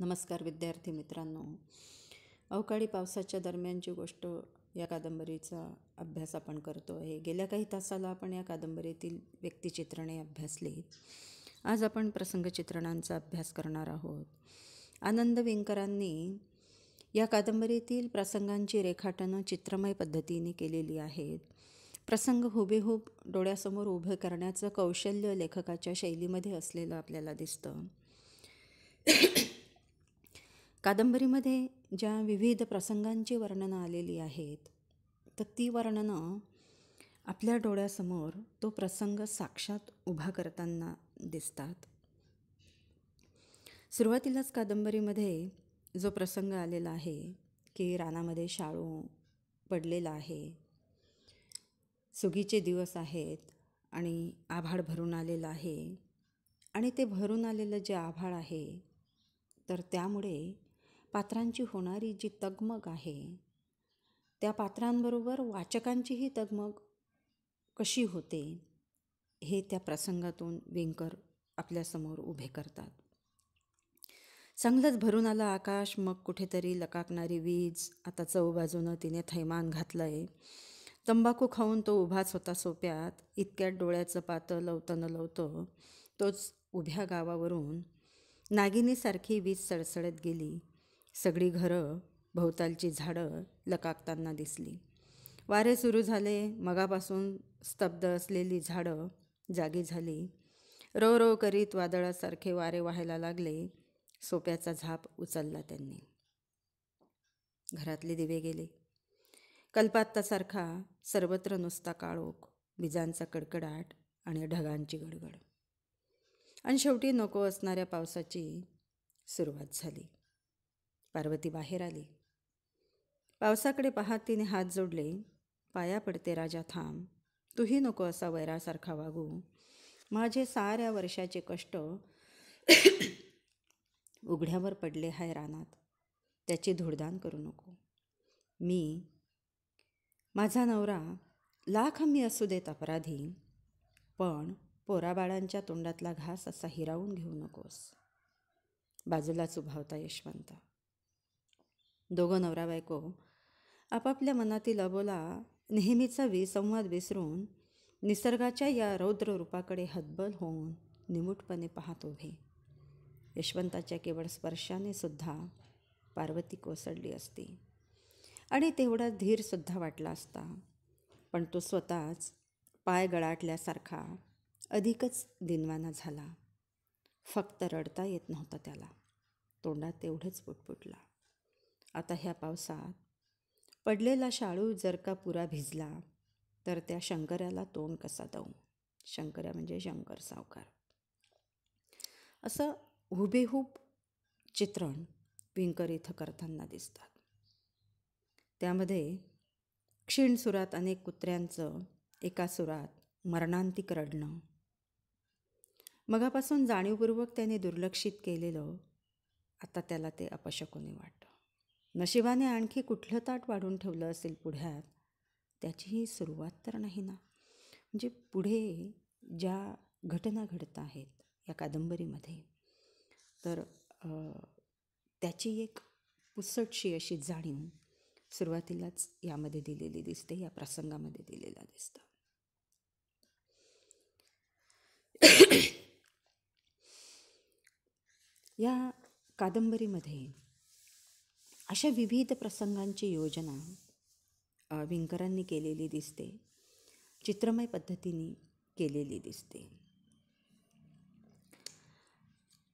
नमस्कार विद्यार्थी मित्रांनो अवकाळी पावसाच्या दरम्यानची गोष्ट या कादंबरीचा अभ्यास आपण करतो आहे गेल्या काही तासाला आपण या कादंबरीतील व्यक्तिचित्रणे अभ्यासली आज आपण प्रसंगचित्रणांचा अभ्यास करणार आहोत आनंद विंकरांनी या कादंबरीतील प्रसंगांची रेखाटनं चित्रमय पद्धतीने केलेली आहेत प्रसंग हुबेहूब डोळ्यासमोर उभं करण्याचं कौशल्य लेखकाच्या शैलीमध्ये असलेलं आपल्याला दिसतं कादंबरीमध्ये ज्या विविध प्रसंगांची वर्णनं आलेली आहेत तर ती वर्णनं आपल्या डोळ्यासमोर तो प्रसंग साक्षात उभा करताना दिसतात सुरुवातीलाच कादंबरीमध्ये जो प्रसंग आलेला आहे की रानामध्ये शाळू पडलेला आहे सुगीचे दिवस आहेत आणि आभाळ भरून आलेलं आहे आणि ते भरून आलेलं जे आभाळ आहे तर त्यामुळे पात्रांची होणारी जी तगमग आहे त्या पात्रांबरोबर वाचकांचीही तगमग कशी होते हे त्या प्रसंगातून विंकर आपल्यासमोर उभे करतात चांगलंच भरून आलं आकाश मग कुठेतरी लकाकणारी वीज आता बाजूनं तिने थैमान घातलं आहे तंबाखू खाऊन तो उभाच होता सोप्यात इतक्यात डोळ्याचं पातं लवतं न लवतं तोच उभ्या गावावरून नागिनीसारखी वीज सडसडत गेली सगळी घरं भोवतालची झाडं लकाकताना दिसली वारे सुरू झाले मगापासून स्तब्ध असलेली झाडं जागी झाली रव रव करीत वादळासारखे वारे व्हायला लागले सोप्याचा झाप उचलला त्यांनी घरातले दिवे गेले कल्पात्तासारखा सर्वत्र नुसता काळोख बिजांचा कडकडाट आणि ढगांची गडगड आणि शेवटी नको असणाऱ्या पावसाची सुरुवात झाली पार्वती बाहेर आली पावसाकडे पाहत तिने हात जोडले पाया पडते राजा थांब तूही नको असा वैरासारखा वागू माझे साऱ्या वर्षाचे कष्ट उघड्यावर पडले हाय रानात त्याची धुडदान करू नको मी माझा नवरा लाख मी असू देत अपराधी पण पोराबाळांच्या तोंडातला घास असा हिरावून घेऊ नकोस बाजूलाच उभावता यशवंत दोघं नवरा बायको आपापल्या मनातील अबोला नेहमीचा विसंवाद विसरून निसर्गाच्या या रौद्र रूपाकडे हतबल होऊन निमूटपणे पाहत उभे यशवंताच्या केवळ स्पर्शाने सुद्धा पार्वती कोसळली असती आणि तेवढा धीरसुद्धा वाटला असता पण तो स्वतःच पाय गळाटल्यासारखा अधिकच दिनवाना झाला फक्त रडता येत नव्हता त्याला तोंडात तेवढंच पुटपुटला आता ह्या पावसात पडलेला शाळू जर का पुरा भिजला तर त्या शंकऱ्याला तोंड कसा देऊ शंकऱ्या म्हणजे शंकर सावकार असं हुबेहूब चित्रण विंकर इथं करताना दिसतात त्यामध्ये क्षीण सुरात अनेक कुत्र्यांचं एका सुरात मरणांतिक रडणं मगापासून जाणीवपूर्वक त्याने दुर्लक्षित केलेलं आता त्याला ते अपशकुनी वाटतं नशिबाने आणखी कुठलं ताट वाढून ठेवलं असेल पुढ्यात ही सुरुवात तर नाही ना म्हणजे पुढे ज्या घटना घडत आहेत या कादंबरीमध्ये तर त्याची एक पुसटशी अशी जाणीव सुरुवातीलाच यामध्ये दिलेली दिसते या प्रसंगामध्ये दिलेला दिसतं या कादंबरीमध्ये अशा विविध प्रसंगांची योजना विंकरांनी केलेली दिसते चित्रमय पद्धतीने केलेली दिसते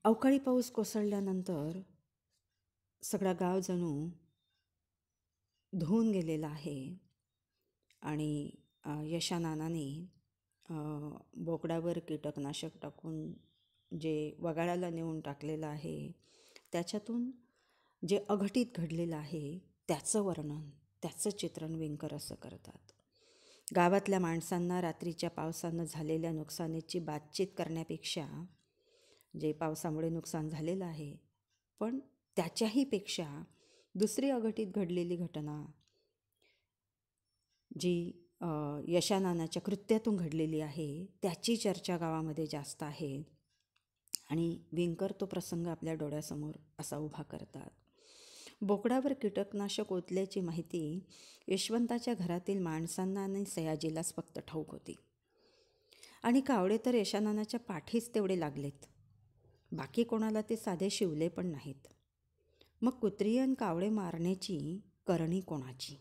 अवकाळी पाऊस कोसळल्यानंतर सगळा गाव जणू धुवून गेलेला आहे आणि यशा नानाने बोकडावर कीटकनाशक टाकून जे वगाळाला नेऊन टाकलेलं आहे त्याच्यातून जे अघटित घडलेलं आहे त्याचं वर्णन त्याचं चित्रण विंकर असं करतात गावातल्या माणसांना रात्रीच्या पावसानं झालेल्या नुकसानीची बातचीत करण्यापेक्षा जे पावसामुळे नुकसान झालेलं आहे पण त्याच्याहीपेक्षा दुसरी अघटित घडलेली घटना जी यशानानाच्या कृत्यातून घडलेली आहे त्याची चर्चा गावामध्ये जास्त आहे आणि विंकर तो प्रसंग आपल्या डोळ्यासमोर असा उभा करतात बोकडावर कीटकनाशक ओतल्याची माहिती यशवंताच्या घरातील माणसांना आणि सयाजीलाच फक्त ठाऊक होती आणि कावळे तर यशानानाच्या पाठीच तेवढे लागलेत बाकी कोणाला ते साधे शिवले पण नाहीत मग कुत्रियन कावळे मारण्याची करणी कोणाची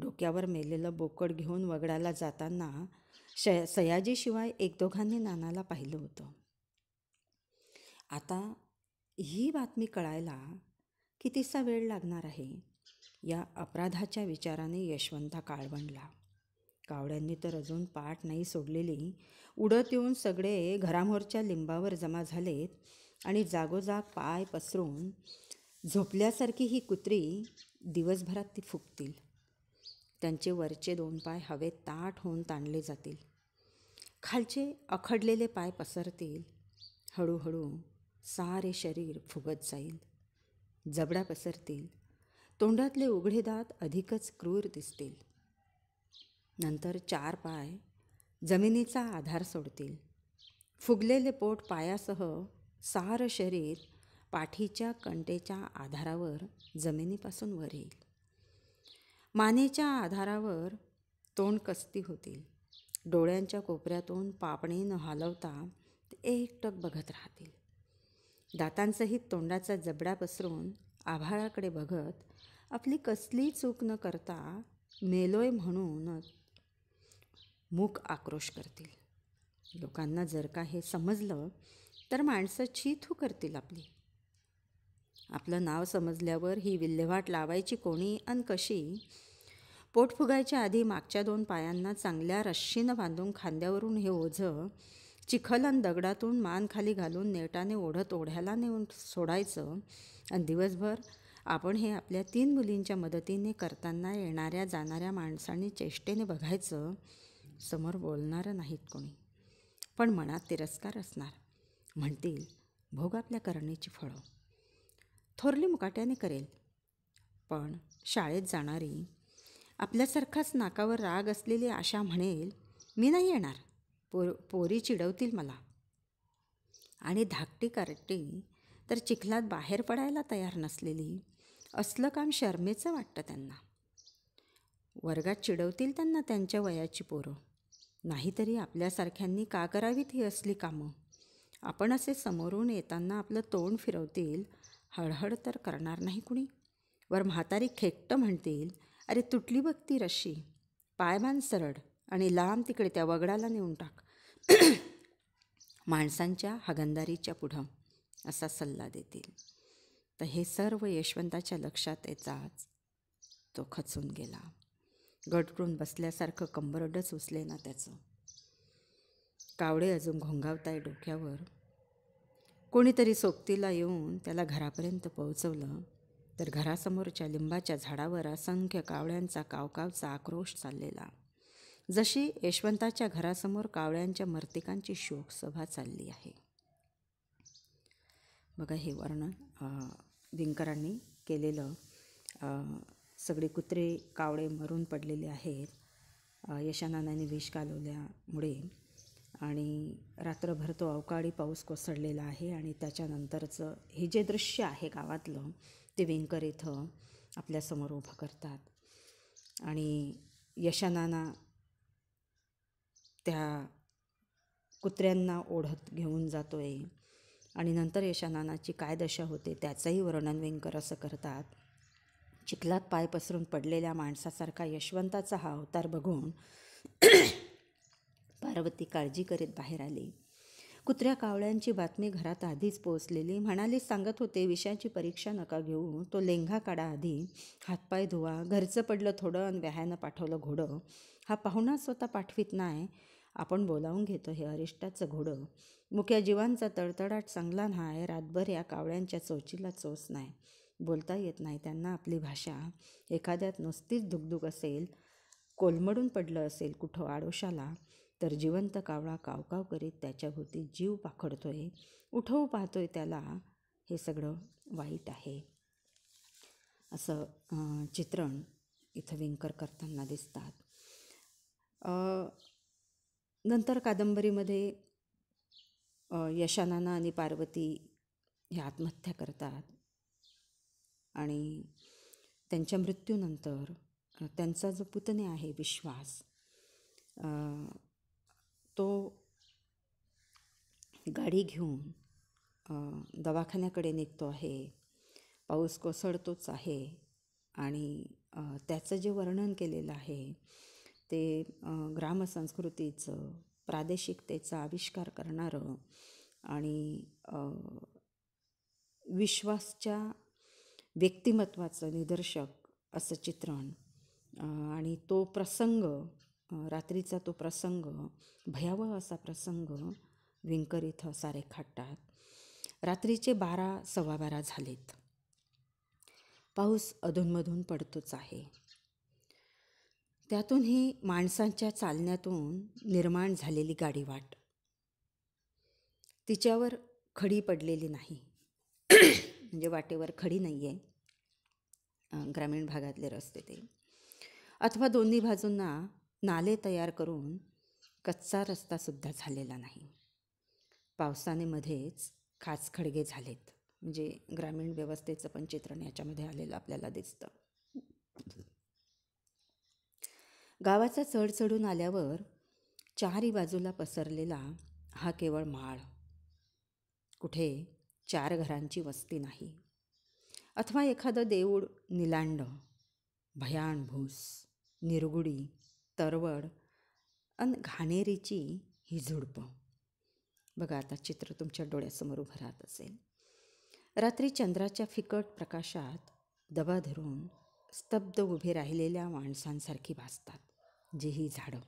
डोक्यावर मेलेलं बोकड घेऊन वगडाला जाताना शय सयाजीशिवाय एक दोघांनी नानाला पाहिलं होतं आता ही बातमी कळायला कितीसा वेळ लागणार आहे या अपराधाच्या विचाराने यशवंता काळवंडला कावड्यांनी तर अजून पाठ नाही सोडलेली उडत येऊन सगळे घरामोरच्या लिंबावर जमा झालेत आणि जागोजाग पाय पसरून झोपल्यासारखी ही कुत्री दिवसभरात ती फुकतील त्यांचे वरचे दोन पाय हवेत ताट होऊन ताणले जातील खालचे अखडलेले पाय पसरतील हळूहळू सारे शरीर फुगत जाईल जबडा पसरतील तोंडातले उघडे दात अधिकच क्रूर दिसतील नंतर चार पाय जमिनीचा आधार सोडतील फुगलेले पोट पायासह सार शरीर पाठीच्या कंटेच्या आधारावर जमिनीपासून वर येईल मानेच्या आधारावर तोंड कस्ती होतील डोळ्यांच्या कोपऱ्यातून पापणी न हलवता ते एकटक बघत राहतील दातांसहित तोंडाचा जबडा पसरून आभाळाकडे बघत आपली कसली चूक न करता मेलोय म्हणूनच मूक आक्रोश करतील लोकांना जर का हे समजलं तर माणसं छीथू करतील आपली आपलं नाव समजल्यावर ही विल्हेवाट लावायची कोणी आणि कशी पोट फुगायच्या आधी मागच्या दोन पायांना चांगल्या रश्शीनं बांधून खांद्यावरून हे ओझं चिखलन दगडातून मान खाली घालून नेटाने ओढत ओढ्याला नेऊन सोडायचं आणि दिवसभर आपण हे आपल्या तीन मुलींच्या मदतीने करताना येणाऱ्या जाणाऱ्या माणसांनी चेष्टेने बघायचं समोर बोलणारं नाहीत कोणी पण मनात तिरस्कार असणार म्हणतील भोग आपल्या करणीची फळं थोरली मुकाट्याने करेल पण शाळेत जाणारी आपल्यासारखाच नाकावर राग असलेली आशा म्हणेल मी नाही येणार पोर पोरी चिडवतील मला आणि धाकटी कारटी तर चिखलात बाहेर पडायला तयार नसलेली असलं काम शर्मेचं वाटतं त्यांना वर्गात चिडवतील त्यांना त्यांच्या वयाची पोरं नाहीतरी आपल्यासारख्यांनी का करावीत ही असली कामं आपण असे समोरून येताना आपलं तोंड फिरवतील हळहळ तर करणार नाही कुणी वर म्हातारी खेकटं म्हणतील अरे तुटली बघ ती रशी पायमान सरड आणि लांब तिकडे त्या वगडाला नेऊन टाक माणसांच्या हगंदारीच्या पुढं असा सल्ला देतील तर हे सर्व यशवंताच्या लक्षात येताच तो खचून गेला करून बसल्यासारखं कंबरडच उचले ना त्याचं कावळे अजून घोंगावताय डोक्यावर कोणीतरी सोबतीला येऊन त्याला घरापर्यंत पोहोचवलं तर घरासमोरच्या लिंबाच्या झाडावर असंख्य कावळ्यांचा कावकावचा आक्रोश चाललेला जशी यशवंताच्या घरासमोर कावळ्यांच्या मर्तिकांची शोकसभा चालली आहे बघा हे वर्णन विंकरांनी केलेलं सगळे कुत्रे कावळे मरून पडलेले आहेत यशानानाने विष कालवल्यामुळे आणि रात्रभर तो अवकाळी पाऊस कोसळलेला आहे आणि त्याच्यानंतरचं हे जे दृश्य आहे गावातलं ते विंकर इथं आपल्यासमोर उभं करतात आणि यशानाना त्या कुत्र्यांना ओढत घेऊन जातोय आणि नंतर यशानानाची काय दशा होते त्याचंही वर्णन वेंकर असं करतात चिखलात पाय पसरून पडलेल्या माणसासारखा यशवंताचा हा अवतार बघून पार्वती काळजी करीत बाहेर आली कुत्र्या कावळ्यांची बातमी घरात आधीच पोहोचलेली म्हणाली सांगत होते विषयाची परीक्षा नका घेऊ तो लेंगा काढा आधी हातपाय धुवा घरचं पडलं थोडं आणि व्याहानं पाठवलं घोडं हा पाहुणा स्वतः पाठवित नाही आपण बोलावून घेतो हे अरिष्टाचं घोडं मुख्या जीवांचा तडतडाट चांगला नाही रातभर या कावळ्यांच्या चोचीला चोच नाही बोलता येत नाही त्यांना आपली भाषा एखाद्यात नुसतीच धुकधुक असेल कोलमडून पडलं असेल कुठं आडोशाला तर जिवंत कावळा कावकाव करीत त्याच्याभोवती जीव पाखडतोय उठवू पाहतोय त्याला हे सगळं वाईट आहे असं चित्रण इथं विंकर करताना दिसतात नंतर कादंबरीमध्ये यशानाना आणि पार्वती ह्या आत्महत्या करतात आणि त्यांच्या मृत्यूनंतर त्यांचा जो पुतणे आहे विश्वास तो गाडी घेऊन दवाखान्याकडे निघतो आहे पाऊस कोसळतोच आहे आणि त्याचं जे वर्णन केलेलं आहे ते ग्रामसंस्कृतीचं प्रादेशिकतेचा आविष्कार करणारं आणि विश्वासच्या व्यक्तिमत्वाचं निदर्शक असं चित्रण आणि तो प्रसंग रात्रीचा तो प्रसंग भयावह असा प्रसंग विंकर इथं असा रेखाटतात रात्रीचे बारा सव्वा बारा झालेत पाऊस अधूनमधून पडतोच आहे त्यातून ही माणसांच्या चालण्यातून निर्माण झालेली गाडीवाट तिच्यावर खडी पडलेली नाही म्हणजे वाटेवर खडी नाही आहे ग्रामीण भागातले रस्ते ते अथवा दोन्ही बाजूंना नाले तयार करून कच्चा रस्तासुद्धा झालेला नाही पावसाने मध्येच खडगे झालेत म्हणजे ग्रामीण व्यवस्थेचं पण चित्रण याच्यामध्ये आलेलं आपल्याला दिसतं गावाचा चढ चढून आल्यावर चारी बाजूला पसरलेला हा केवळ माळ कुठे चार घरांची वस्ती नाही अथवा एखादं देऊळ निलांड भयाणभूस निरगुडी तरवड अन घाणेरीची ही झुडपं बघा आता चित्र तुमच्या डोळ्यासमोर उभं राहत असेल रात्री चंद्राच्या फिकट प्रकाशात दबा धरून स्तब्ध उभे राहिलेल्या माणसांसारखी भासतात जे ही झाडं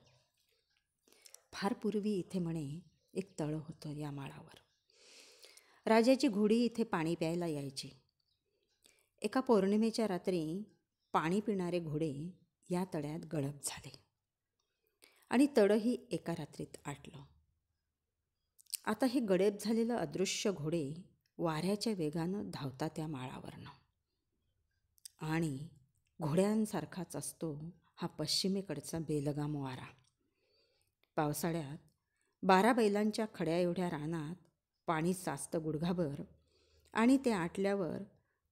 फार पूर्वी इथे म्हणे एक तळं होतं या माळावर राजाची घोडी इथे पाणी प्यायला यायची एका पौर्णिमेच्या रात्री पाणी पिणारे घोडे या तळ्यात गळप झाले आणि तळंही एका रात्रीत आटलं आता हे गळेप झालेलं अदृश्य घोडे वाऱ्याच्या वेगानं धावतात त्या माळावरनं आणि घोड्यांसारखाच असतो हा पश्चिमेकडचा बेलगाम वारा पावसाळ्यात बारा बैलांच्या खड्या एवढ्या रानात पाणी साचतं गुडघाभर आणि ते आटल्यावर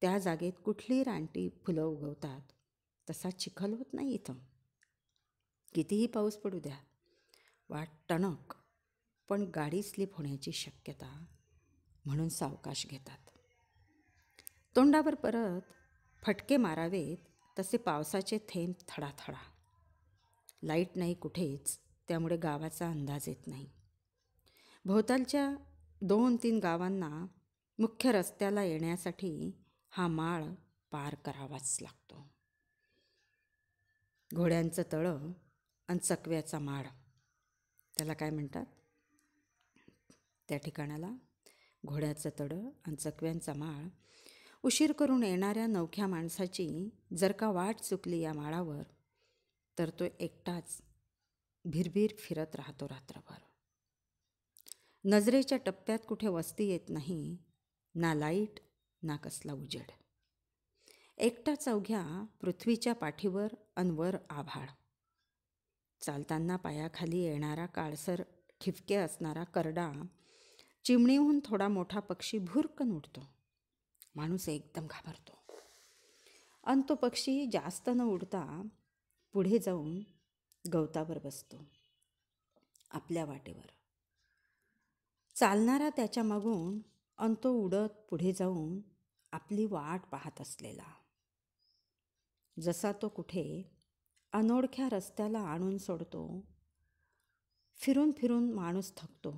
त्या जागेत कुठली रानटी फुलं उगवतात तसा चिखल होत नाही इथं कितीही पाऊस पडू द्या वाट टणक पण गाडी स्लिप होण्याची शक्यता म्हणून सावकाश घेतात तोंडावर परत फटके मारावेत तसे पावसाचे थेंब थडाथडा लाईट नाही कुठेच त्यामुळे गावाचा अंदाज येत नाही भोवतालच्या दोन तीन गावांना मुख्य रस्त्याला येण्यासाठी हा माळ पार करावाच लागतो घोड्यांचं तळं आणि चकव्याचा माळ त्याला काय म्हणतात त्या ठिकाणाला घोड्याचं तळं आणि चकव्यांचा माळ उशीर करून येणाऱ्या नवख्या माणसाची जर का वाट चुकली या माळावर तर तो एकटाच भिरभिर फिरत राहतो रात्रभर नजरेच्या टप्प्यात कुठे वस्ती येत नाही ना लाईट ना कसला उजेड एकटा चौघ्या पृथ्वीच्या पाठीवर अनवर आभाळ चालताना पायाखाली येणारा काळसर ठिपके असणारा करडा चिमणीहून थोडा मोठा पक्षी भुरकन उडतो माणूस एकदम घाबरतो आणि तो पक्षी जास्त न उडता पुढे जाऊन गवतावर बसतो आपल्या वाटेवर चालणारा त्याच्या मागून आणि तो उडत पुढे जाऊन आपली वाट पाहत असलेला जसा तो कुठे अनोळख्या रस्त्याला आणून सोडतो फिरून फिरून माणूस थकतो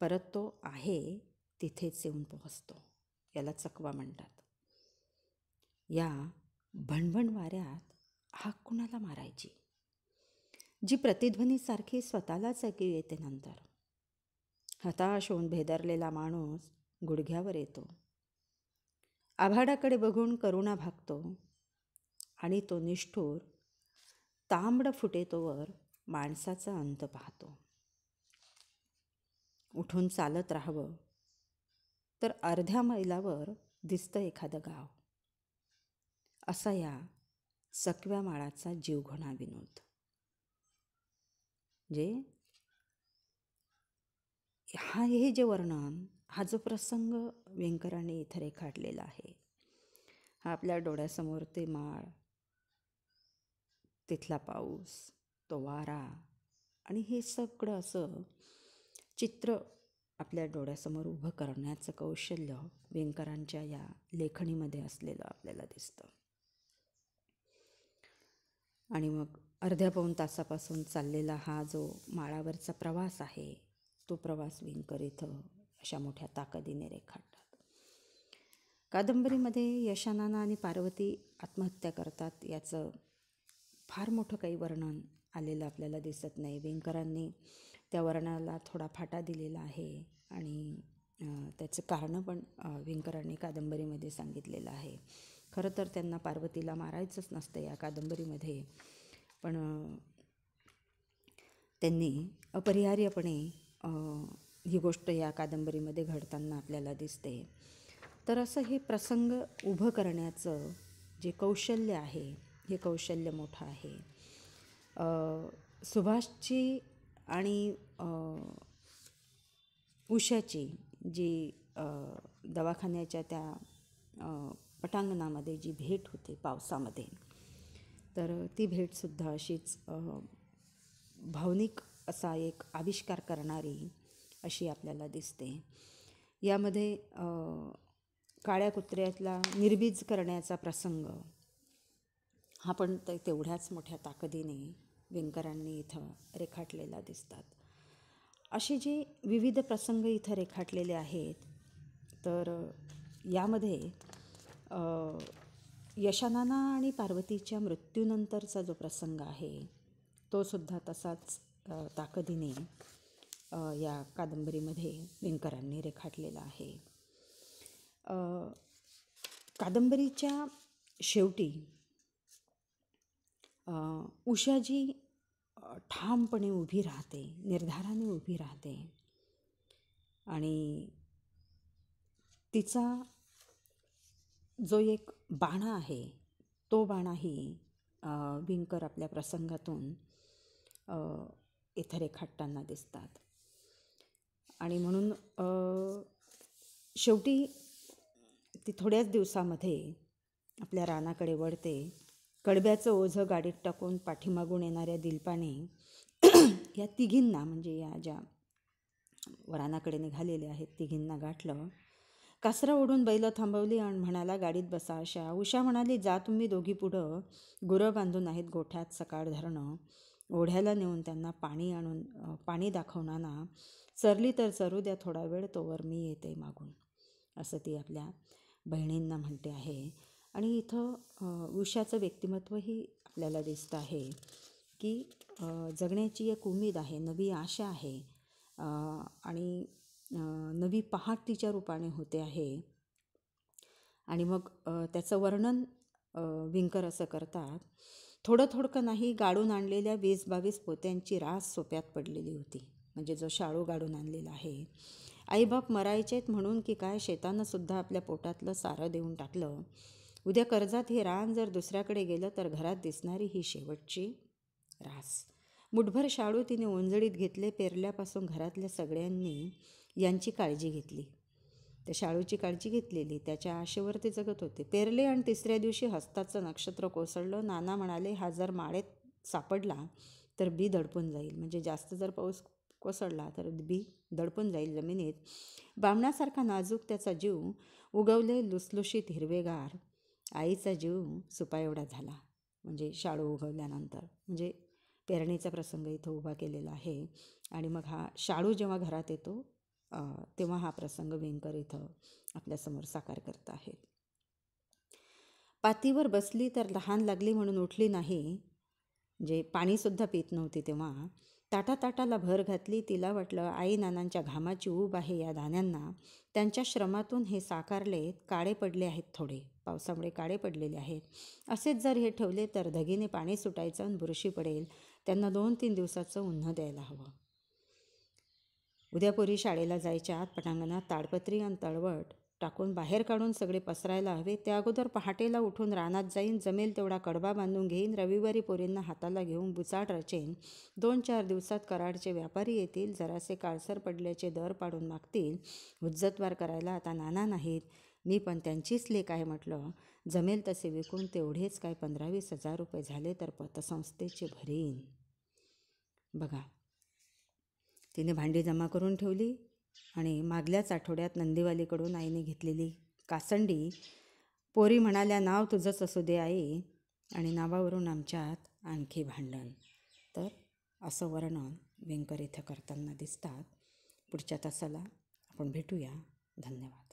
परत तो आहे तिथेच येऊन पोहोचतो याला चकवा म्हणतात या भणभण वाऱ्यात हाक कुणाला मारायची जी प्रतिध्वनीसारखी स्वतःलाच चकी येते नंतर हताश होऊन भेदरलेला माणूस गुडघ्यावर येतो आभाडाकडे बघून करुणा भागतो आणि तो निष्ठूर तांबड फुटेतोवर माणसाचा अंत पाहतो उठून चालत राहावं तर अर्ध्या मैलावर दिसतं एखादं गाव असा या सकव्या माळाचा जीवघणा विनोद जे हा हे जे वर्णन हा जो प्रसंग व्यंकरांनी इथं रेखाटलेला आहे हा आपल्या डोळ्यासमोर ते माळ तिथला पाऊस तो वारा आणि हे सगळं असं चित्र आपल्या डोळ्यासमोर उभं करण्याचं कौशल्य विंकरांच्या या लेखणीमध्ये असलेलं आपल्याला दिसतं आणि मग अर्ध्या पाऊन तासापासून चाललेला हा जो माळावरचा प्रवास आहे तो प्रवास विंकर इथं अशा मोठ्या ताकदीने रेखाटतात कादंबरीमध्ये यशानाना आणि पार्वती आत्महत्या करतात याचं फार मोठं काही वर्णन आलेलं आपल्याला दिसत नाही विणकरांनी त्या वर्णाला थोडा फाटा दिलेला आहे आणि त्याचं कारणं पण विंकरांनी कादंबरीमध्ये सांगितलेलं आहे खरं तर त्यांना पार्वतीला मारायचंच नसतं या कादंबरीमध्ये पण त्यांनी अपरिहार्यपणे ही गोष्ट या कादंबरीमध्ये घडताना आपल्याला दिसते तर असं हे प्रसंग उभं करण्याचं जे कौशल्य आहे हे कौशल्य मोठं आहे सुभाषची आणि उशाची जी दवाखान्याच्या त्या पटांगणामध्ये जी भेट होते पावसामध्ये तर ती भेटसुद्धा अशीच भावनिक असा एक आविष्कार करणारी अशी आपल्याला दिसते यामध्ये काळ्या कुत्र्यातला निर्बीज करण्याचा प्रसंग हा पण तेवढ्याच मोठ्या ताकदीने व्यंकरांनी इथं रेखाटलेला दिसतात असे जे विविध प्रसंग इथं रेखाटलेले आहेत तर यामध्ये यशानाना आणि पार्वतीच्या मृत्यूनंतरचा जो प्रसंग आहे तो सुद्धा तसाच ताकदीने या कादंबरीमध्ये व्यंकरांनी रेखाटलेला आहे कादंबरीच्या शेवटी जी ठामपणे उभी राहते निर्धाराने उभी राहते आणि तिचा जो एक बाणा आहे तो बाणाही विंकर आपल्या प्रसंगातून इथं रेखाटताना दिसतात आणि म्हणून शेवटी ती थोड्याच दिवसामध्ये आपल्या रानाकडे वळते कडब्याचं ओझं गाडीत टाकून पाठीमागून येणाऱ्या दिलपाने या तिघींना म्हणजे या ज्या वरानाकडे निघालेल्या आहेत तिघींना गाठलं कासरा ओढून बैलं थांबवली आणि म्हणाला गाडीत बसा अशा उषा म्हणाली जा तुम्ही दोघी पुढं गुरं बांधून आहेत गोठ्यात सकाळ धरणं ओढ्याला नेऊन त्यांना पाणी आणून पाणी दाखवणाना चरली तर चरू द्या थोडा वेळ तोवर मी येते मागून असं ती आपल्या बहिणींना म्हणते आहे आणि इथं उषाचं व्यक्तिमत्वही आपल्याला दिसतं आहे की जगण्याची एक उमेद आहे नवी आशा आहे आणि नवी पहाट तिच्या रूपाने होते आहे आणि मग त्याचं वर्णन विंकर असं करतात थोडं थोडकं नाही गाडून आणलेल्या वीस बावीस पोत्यांची रास सोप्यात पडलेली होती म्हणजे जो शाळू गाडून आणलेला आहे आईबाप मरायचेत म्हणून की काय शेतानंसुद्धा सुद्धा आपल्या पोटातलं सारं देऊन टाकलं उद्या कर्जात हे रान जर दुसऱ्याकडे गेलं तर घरात दिसणारी ही शेवटची रास मुठभर शाळू तिने ओंजळीत घेतले पेरल्यापासून घरातल्या सगळ्यांनी यांची काळजी घेतली त्या शाळूची काळजी घेतलेली त्याच्या आशेवर ते जगत होते पेरले आणि तिसऱ्या दिवशी हस्ताचं नक्षत्र कोसळलं नाना म्हणाले हा जर माळेत सापडला तर बी दडपून जाईल म्हणजे जास्त जर पाऊस कोसळला तर बी दडपून जाईल जमिनीत बामणासारखा नाजूक त्याचा जीव उगवले लुसलुशीत हिरवेगार आईचा जीव सुपा एवढा झाला म्हणजे शाळू उगवल्यानंतर म्हणजे पेरणीचा प्रसंग इथं उभा केलेला आहे आणि मग हा शाळू जेव्हा घरात येतो तेव्हा हा प्रसंग वेंकर इथं आपल्यासमोर साकार करत आहेत पातीवर बसली तर लहान लागली म्हणून उठली नाही जे पाणीसुद्धा पित नव्हती तेव्हा ताटाताटाला भर घातली तिला वाटलं आई नानांच्या घामाची ऊब आहे या दाण्यांना त्यांच्या श्रमातून हे साकारले काळे पडले आहेत थोडे पावसामुळे काळे पडलेले आहेत असेच जर हे ठेवले तर धगीने पाणी सुटायचं आणि बुरशी पडेल त्यांना दोन तीन दिवसाचं उन्ह द्यायला हवं उद्यापुरी शाळेला जायच्या आत पटांगणात ताडपत्री आणि तळवट टाकून बाहेर काढून सगळे पसरायला हवे त्या अगोदर पहाटेला उठून रानात जाईन जमेल तेवढा कडबा बांधून घेईन रविवारी पोरींना हाताला घेऊन बुचाट रचेन दोन चार दिवसात कराडचे व्यापारी येतील जरासे काळसर पडल्याचे दर पाडून मागतील हुज्जतवार करायला आता नाना नाहीत मी पण त्यांचीच लेख आहे म्हटलं जमेल तसे विकून तेवढेच काय पंधरावीस हजार रुपये झाले तर पतसंस्थेचे भरीन बघा तिने भांडी जमा करून ठेवली आणि मागल्याच आठवड्यात नंदीवालीकडून आईने घेतलेली कासंडी पोरी म्हणाल्या नाव तुझंच असू दे आई आणि नावावरून आमच्यात आणखी भांडण तर असं वर्णन व्यंकर इथं करताना दिसतात पुढच्या तासाला आपण भेटूया धन्यवाद